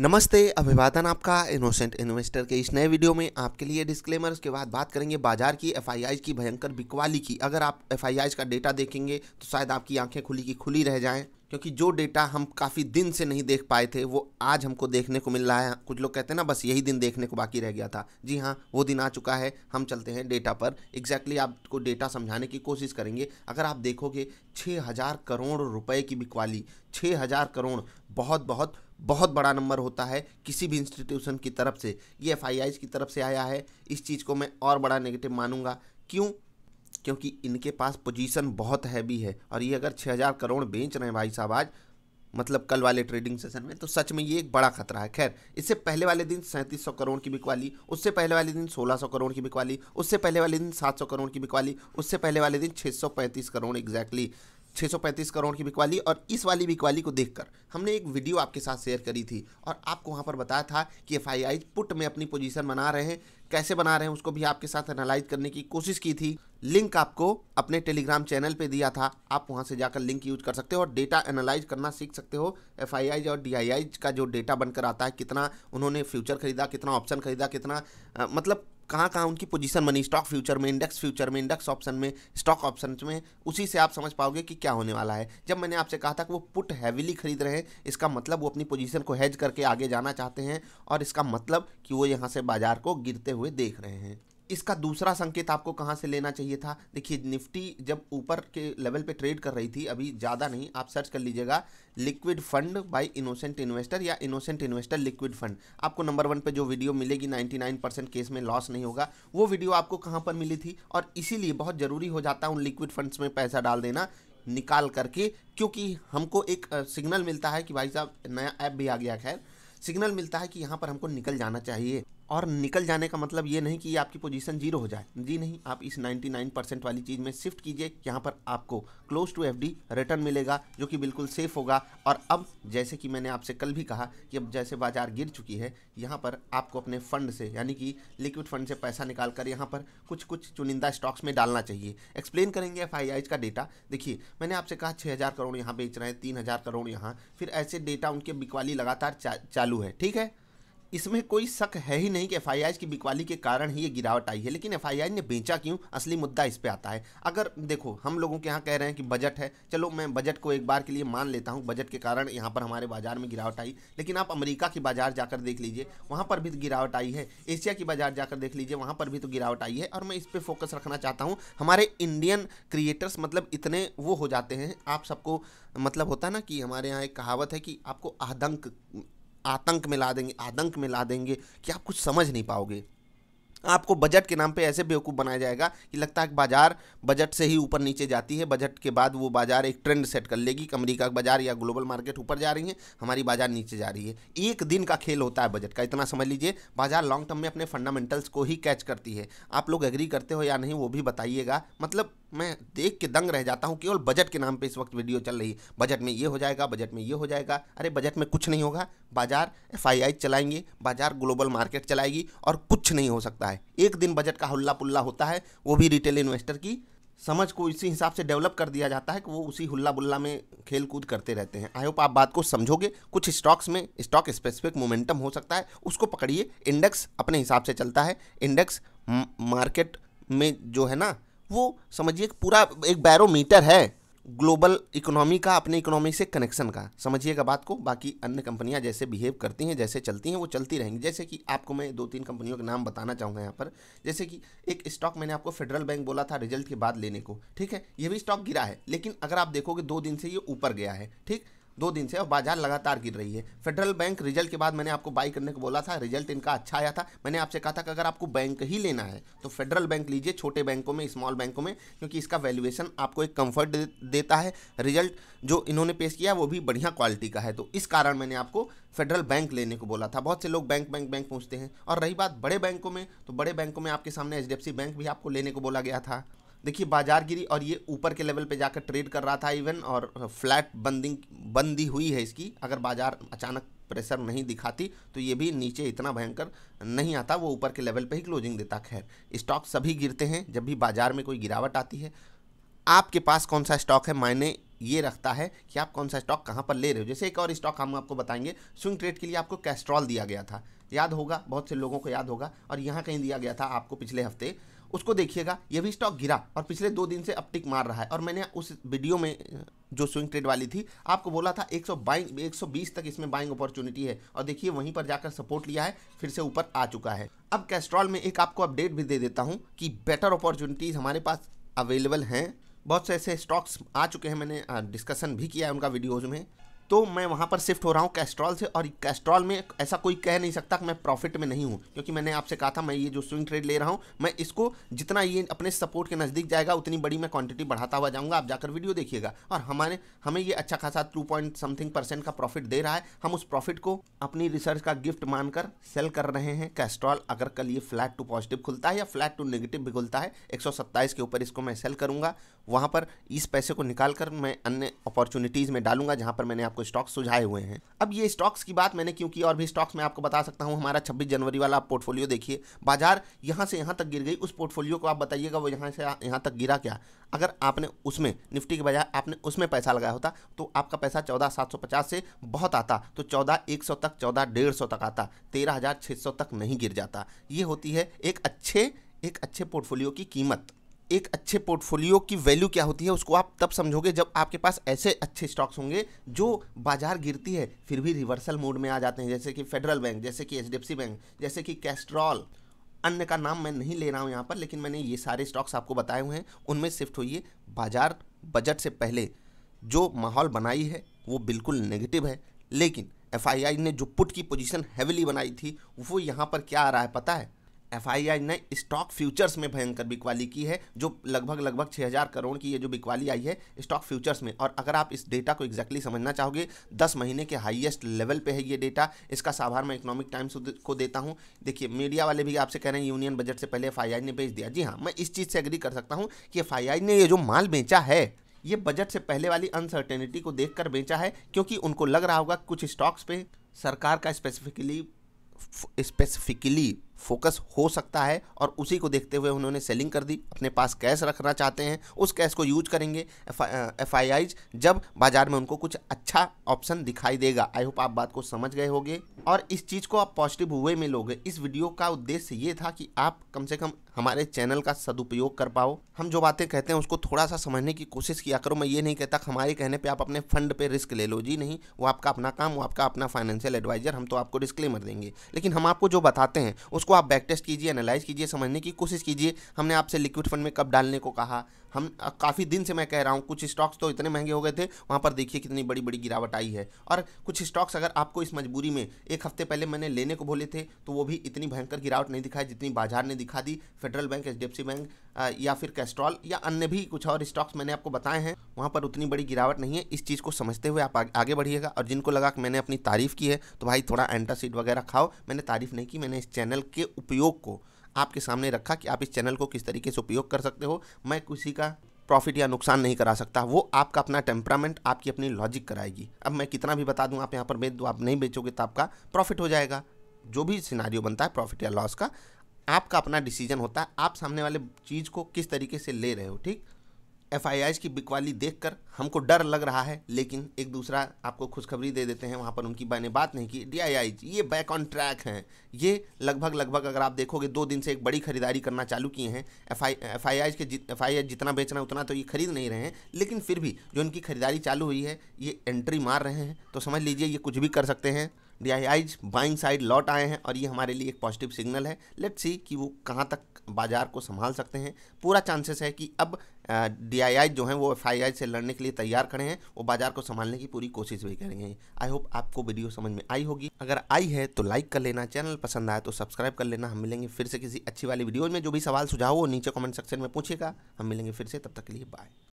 नमस्ते अभिवादन आपका इनोसेंट इन्वेस्टर के इस नए वीडियो में आपके लिए डिस्क्लेमर उसके बाद बात करेंगे बाजार की एफ की भयंकर बिकवाली की अगर आप एफ का डेटा देखेंगे तो शायद आपकी आंखें खुली की खुली रह जाएं क्योंकि जो डेटा हम काफ़ी दिन से नहीं देख पाए थे वो आज हमको देखने को मिल रहा है कुछ लोग कहते हैं ना बस यही दिन देखने को बाकी रह गया था जी हाँ वो दिन आ चुका है हम चलते हैं डेटा पर एग्जैक्टली exactly आपको डेटा समझाने की कोशिश करेंगे अगर आप देखोगे छः हज़ार करोड़ रुपए की बिकवाली छः हज़ार करोड़ बहुत बहुत बहुत बड़ा नंबर होता है किसी भी इंस्टीट्यूशन की तरफ से ये एफ की तरफ से आया है इस चीज़ को मैं और बड़ा नेगेटिव मानूंगा क्यों क्योंकि इनके पास पोजीशन बहुत हैवी है और ये अगर 6000 करोड़ बेच रहे हैं भाई साहब आज मतलब कल वाले ट्रेडिंग सेशन में तो सच में ये एक बड़ा खतरा है खैर इससे पहले वाले दिन सैंतीस सौ करोड़ की बिकवाली उससे पहले वाले दिन सोलह सौ करोड़ की बिकवाली उससे पहले वाले दिन सात सौ करोड़ की बिकवाली उससे पहले वाले दिन छः सौ पैंतीस करोड़ एग्जैक्टली 635 करोड़ की बिकवाली और इस वाली बिकवाली को देखकर हमने एक वीडियो आपके साथ शेयर करी थी और आपको वहाँ पर बताया था कि एफ पुट में अपनी पोजीशन बना रहे हैं कैसे बना रहे हैं उसको भी आपके साथ एनालाइज करने की कोशिश की थी लिंक आपको अपने टेलीग्राम चैनल पे दिया था आप वहाँ से जाकर लिंक यूज कर सकते हो और डेटा एनालाइज करना सीख सकते हो एफ और डी का जो डेटा बनकर आता है कितना उन्होंने फ्यूचर खरीदा कितना ऑप्शन खरीदा कितना आ, मतलब कहाँ कहाँ उनकी पोजीशन बनी स्टॉक फ्यूचर में इंडेक्स फ्यूचर में इंडेक्स ऑप्शन में स्टॉक ऑप्शन में उसी से आप समझ पाओगे कि क्या होने वाला है जब मैंने आपसे कहा था कि वो पुट हैविली खरीद रहे हैं इसका मतलब वो अपनी पोजीशन को हैज करके आगे जाना चाहते हैं और इसका मतलब कि वो यहाँ से बाजार को गिरते हुए देख रहे हैं इसका दूसरा संकेत आपको कहाँ से लेना चाहिए था देखिए निफ्टी जब ऊपर के लेवल पे ट्रेड कर रही थी अभी ज़्यादा नहीं आप सर्च कर लीजिएगा liquid fund by innocent investor या इनोसेंट इन्वेस्टर लिक्विड फंड आपको नंबर वन पे जो वीडियो मिलेगी 99 परसेंट केस में लॉस नहीं होगा वो वीडियो आपको कहाँ पर मिली थी और इसीलिए बहुत ज़रूरी हो जाता है उन लिक्विड फंड्स में पैसा डाल देना निकाल करके क्योंकि हमको एक सिग्नल मिलता है कि भाई साहब नया ऐप भी आ गया खैर सिग्नल मिलता है कि यहाँ पर हमको निकल जाना चाहिए और निकल जाने का मतलब ये नहीं कि आपकी पोजीशन जीरो हो जाए जी नहीं आप इस 99 परसेंट वाली चीज़ में शिफ्ट कीजिए यहाँ पर आपको क्लोज टू एफडी रिटर्न मिलेगा जो कि बिल्कुल सेफ होगा और अब जैसे कि मैंने आपसे कल भी कहा कि अब जैसे बाजार गिर चुकी है यहाँ पर आपको अपने फंड से यानी कि लिक्विड फंड से पैसा निकाल कर यहाँ पर कुछ कुछ चुनिंदा स्टॉक्स में डालना चाहिए एक्सप्लेन करेंगे एफ का डेटा देखिए मैंने आपसे कहा छः करोड़ यहाँ बेच रहे हैं तीन करोड़ यहाँ फिर ऐसे डेटा उनके बिकवाली लगातार चा, चालू है ठीक है इसमें कोई शक है ही नहीं कि एफ की बिकवाली के कारण ही ये गिरावट आई है लेकिन एफ ने बेचा क्यों असली मुद्दा इस पर आता है अगर देखो हम लोगों के यहाँ कह रहे हैं कि बजट है चलो मैं बजट को एक बार के लिए मान लेता हूँ बजट के कारण यहाँ पर हमारे बाजार में गिरावट आई लेकिन आप अमेरिका की बाजार जाकर देख लीजिए वहाँ पर भी तो गिरावट आई है एशिया की बाजार जाकर देख लीजिए वहाँ पर भी तो गिरावट आई है और मैं इस पर फोकस रखना चाहता हूँ हमारे इंडियन क्रिएटर्स मतलब इतने वो हो जाते हैं आप सबको मतलब होता है ना कि हमारे यहाँ एक कहावत है कि आपको आदंक आतंक में ला देंगे आतंक में ला देंगे कि आप कुछ समझ नहीं पाओगे आपको बजट के नाम पे ऐसे बेवकूफ़ बनाया जाएगा कि लगता है कि बाज़ार बजट से ही ऊपर नीचे जाती है बजट के बाद वो बाज़ार एक ट्रेंड सेट कर लेगी कि अमरीका बाज़ार या ग्लोबल मार्केट ऊपर जा रही है हमारी बाज़ार नीचे जा रही है एक दिन का खेल होता है बजट का इतना समझ लीजिए बाज़ार लॉन्ग टर्म में अपने फंडामेंटल्स को ही कैच करती है आप लोग एग्री करते हो या नहीं वो भी बताइएगा मतलब मैं देख के दंग रह जाता हूँ केवल बजट के नाम पे इस वक्त वीडियो चल रही है बजट में ये हो जाएगा बजट में ये हो जाएगा अरे बजट में कुछ नहीं होगा बाजार एफ चलाएंगे बाजार ग्लोबल मार्केट चलाएगी और कुछ नहीं हो सकता है एक दिन बजट का हल्ला पुल्ला होता है वो भी रिटेल इन्वेस्टर की समझ को इसी हिसाब से डेवलप कर दिया जाता है कि वो उसी हुल्ला बुल्ला में खेल कूद करते रहते हैं आई होप आप बात को समझोगे कुछ स्टॉक्स में स्टॉक स्पेसिफिक मोमेंटम हो सकता है उसको पकड़िए इंडेक्स अपने हिसाब से चलता है इंडेक्स मार्केट में जो है ना वो समझिए पूरा एक बैरोमीटर है ग्लोबल इकोनॉमी का अपने इकोनॉमी से कनेक्शन का समझिएगा बात को बाकी अन्य कंपनियां जैसे बिहेव करती हैं जैसे चलती हैं वो चलती रहेंगी जैसे कि आपको मैं दो तीन कंपनियों के नाम बताना चाहूँगा यहाँ पर जैसे कि एक स्टॉक मैंने आपको फेडरल बैंक बोला था रिजल्ट के बाद लेने को ठीक है ये भी स्टॉक गिरा है लेकिन अगर आप देखोगे दो दिन से ये ऊपर गया है ठीक दो दिन से और बाजार लगातार गिर रही है फेडरल बैंक रिजल्ट के बाद मैंने आपको बाई करने को बोला था रिजल्ट इनका अच्छा आया था मैंने आपसे कहा था कि अगर आपको बैंक ही लेना है तो फेडरल बैंक लीजिए छोटे बैंकों में स्मॉल बैंकों में क्योंकि इसका वैल्यूएशन आपको एक कम्फर्ट देता है रिजल्ट जो इन्होंने पेश किया वो भी बढ़िया क्वालिटी का है तो इस कारण मैंने आपको फेडरल बैंक लेने को बोला था बहुत से लोग बैंक बैंक बैंक पूछते हैं और रही बात बड़े बैंकों में तो बड़े बैंकों में आपके सामने एच बैंक भी आपको लेने को बोला गया था देखिए बाजार गिरी और ये ऊपर के लेवल पे जाकर ट्रेड कर रहा था इवन और फ्लैट बंदिंग बंदी हुई है इसकी अगर बाजार अचानक प्रेशर नहीं दिखाती तो ये भी नीचे इतना भयंकर नहीं आता वो ऊपर के लेवल पे ही क्लोजिंग देता खैर स्टॉक सभी गिरते हैं जब भी बाजार में कोई गिरावट आती है आपके पास कौन सा स्टॉक है मायने ये रखता है कि आप कौन सा स्टॉक कहाँ पर ले रहे हो जैसे एक और स्टॉक हम आपको बताएंगे स्विंग ट्रेड के लिए आपको कैस्ट्रॉल दिया गया था याद होगा बहुत से लोगों को याद होगा और यहाँ कहीं दिया गया था आपको पिछले हफ्ते उसको देखिएगा ये भी स्टॉक गिरा और पिछले दो दिन से अपटिक मार रहा है और मैंने उस वीडियो में जो स्विंग ट्रेड वाली थी आपको बोला था एक बाइंग बीस तक इसमें बाइंग अपॉर्चुनिटी है और देखिए वहीं पर जाकर सपोर्ट लिया है फिर से ऊपर आ चुका है अब कैस्ट्रॉल में एक आपको अपडेट भी दे देता हूँ कि बेटर अपॉर्चुनिटीज़ हमारे पास अवेलेबल हैं बहुत से ऐसे स्टॉक्स आ चुके हैं मैंने डिस्कशन भी किया है उनका वीडियोज़ में तो मैं वहाँ पर शिफ्ट हो रहा हूँ कैस्ट्रॉल से और कैस्ट्रॉल में ऐसा कोई कह नहीं सकता कि मैं प्रॉफिट में नहीं हूँ क्योंकि मैंने आपसे कहा था मैं ये जो स्विंग ट्रेड ले रहा हूँ मैं इसको जितना ये अपने सपोर्ट के नज़दीक जाएगा उतनी बड़ी मैं क्वांटिटी बढ़ाता हुआ जाऊँगा आप जाकर वीडियो देखिएगा और हमारे हमें ये अच्छा खासा टू पॉइंट समथिंग परसेंट का प्रॉफिट दे रहा है हम उस प्रॉफिट को अपनी रिसर्च का गिफ्ट मानकर सेल कर रहे हैं कैस्ट्रॉल अगर कल ये फ्लैट टू पॉजिटिव खुलता है या फ्लैट टू नेगेटिव भी खुलता है एक के ऊपर इसको मैं सेल करूँगा वहाँ पर इस पैसे को निकाल कर मैं अन्य अपॉर्चुनिटीज़ में डालूंगा जहाँ पर मैंने आपको स्टॉक्स सुझाए हुए हैं अब ये स्टॉक्स की बात मैंने क्योंकि और भी स्टॉक्स मैं आपको बता सकता हूँ हमारा छब्बीस जनवरी वाला आप पोर्टफोलियो देखिए बाजार यहाँ से यहाँ तक गिर गई उस पोर्टफोलियो को आप बताइएगा वो यहाँ से यहाँ तक गिरा क्या अगर आपने उसमें निफ्टी के बजाय आपने उसमें पैसा लगाया होता तो आपका पैसा चौदह सात सौ पचास से बहुत आता तो चौदह एक सौ तक चौदह डेढ़ सौ तक आता तेरह हज़ार छः सौ तक नहीं गिर जाता ये होती है एक अच्छे एक अच्छे पोर्टफोलियो की कीमत एक अच्छे पोर्टफोलियो की वैल्यू क्या होती है उसको आप तब समझोगे जब आपके पास ऐसे अच्छे स्टॉक्स होंगे जो बाजार गिरती है फिर भी रिवर्सल मोड में आ जाते हैं जैसे कि फेडरल बैंक जैसे कि एच बैंक जैसे कि कैस्ट्रॉल अन्य का नाम मैं नहीं ले रहा हूँ यहाँ पर लेकिन मैंने ये सारे स्टॉक्स आपको बताए हुए हैं उनमें शिफ्ट होइए बाजार बजट से पहले जो माहौल बनाई है वो बिल्कुल नेगेटिव है लेकिन एफ ने जो पुट की पोजीशन हैविली बनाई थी वो यहाँ पर क्या आ रहा है पता है एफआईआई ने स्टॉक फ्यूचर्स में भयंकर बिकवाली की है जो लगभग लगभग 6000 करोड़ की ये जो बिकवाली आई है स्टॉक फ्यूचर्स में और अगर आप इस डेटा को एग्जैक्टली समझना चाहोगे 10 महीने के हाईएस्ट लेवल पे है ये डेटा इसका साभार मैं इकोनॉमिक टाइम्स को देता हूँ देखिए मीडिया वाले भी आपसे कह रहे हैं यूनियन बजट से पहले एफ ने भेज दिया जी हाँ मैं इस चीज़ से एग्री कर सकता हूँ कि एफ ने ये जो माल बेचा है ये बजट से पहले वाली अनसर्टेनिटी को देख बेचा है क्योंकि उनको लग रहा होगा कुछ स्टॉक्स पे सरकार का स्पेसिफिकली स्पेसिफिकली फोकस हो सकता है और उसी को देखते हुए उन्होंने सेलिंग कर दी अपने पास कैश रखना चाहते हैं उस कैश को यूज करेंगे एफ आई जब बाजार में उनको कुछ अच्छा ऑप्शन दिखाई देगा आई होप आप बात को समझ गए होगे और इस चीज़ को आप पॉजिटिव वे में लोगे इस वीडियो का उद्देश्य ये था कि आप कम से कम हमारे चैनल का सदुपयोग कर पाओ हम जो बातें कहते हैं उसको थोड़ा सा समझने की कोशिश किया करो मैं ये नहीं कहता हमारे कहने पर आप अपने फंड पे रिस्क ले लो जी नहीं वो आपका अपना काम वो आपका अपना फाइनेंशियल एडवाइजर हम तो आपको डिस्क्लेमर देंगे लेकिन हम आपको जो बताते हैं उसको आप बैक टेस्ट कीजिए एनालाइज कीजिए समझने की कोशिश कीजिए हमने आपसे लिक्विड फंड में कब डालने को कहा हम काफ़ी दिन से मैं कह रहा हूँ कुछ स्टॉक्स तो इतने महंगे हो गए थे वहाँ पर देखिए कितनी बड़ी बड़ी गिरावट आई है और कुछ स्टॉक्स अगर आपको इस मजबूरी में एक हफ्ते पहले मैंने लेने को बोले थे तो वो भी इतनी भयंकर गिरावट नहीं दिखाई जितनी बाजार ने दिखा दी फेडरल बैंक एच बैंक या फिर कैस्ट्रॉल या अन्य भी कुछ और स्टॉक्स मैंने आपको बताए हैं वहाँ पर उतनी बड़ी गिरावट नहीं है इस चीज़ को समझते हुए आप आगे बढ़िएगा और जिनको लगा कि मैंने अपनी तारीफ़ की है तो भाई थोड़ा एंटासीड वगैरह खाओ मैंने तारीफ़ नहीं की मैंने इस चैनल के उपयोग को आपके सामने रखा कि आप इस चैनल को किस तरीके से उपयोग कर सकते हो मैं किसी का प्रॉफिट या नुकसान नहीं करा सकता वो आपका अपना टेम्परामेंट आपकी अपनी लॉजिक कराएगी अब मैं कितना भी बता दूं आप यहाँ पर बेच दो आप नहीं बेचोगे तो आपका प्रॉफिट हो जाएगा जो भी सिनारियो बनता है प्रॉफिट या लॉस का आपका अपना डिसीजन होता है आप सामने वाले चीज़ को किस तरीके से ले रहे हो ठीक एफ की बिकवाली देखकर हमको डर लग रहा है लेकिन एक दूसरा आपको खुशखबरी दे देते हैं वहाँ पर उनकी मैंने बात नहीं की डी ये बैक ऑन ट्रैक हैं ये लगभग लगभग अगर आप देखोगे दो दिन से एक बड़ी खरीदारी करना चालू किए हैं एफ आई के एफ आई जितना बेचना उतना तो ये खरीद नहीं रहे हैं लेकिन फिर भी जो इनकी खरीदारी चालू हुई है ये एंट्री मार रहे हैं तो समझ लीजिए ये कुछ भी कर सकते हैं डीआईआईज बाइंग साइड लौट आए हैं और ये हमारे लिए एक पॉजिटिव सिग्नल है लेट्स सी कि वो कहाँ तक बाजार को संभाल सकते हैं पूरा चांसेस है कि अब डी जो हैं वो एफ से लड़ने के लिए तैयार खड़े हैं वो बाजार को संभालने की पूरी कोशिश भी करेंगे आई होप आपको वीडियो समझ में आई होगी अगर आई है तो लाइक कर लेना चैनल पसंद आए तो सब्सक्राइब कर लेना हम मिलेंगे फिर से किसी अच्छी वाली वीडियो में जो भी सवाल सुझाव हो नीचे कमेंट सेक्शन में पूछेगा हम मिलेंगे फिर से तब तक के लिए बाय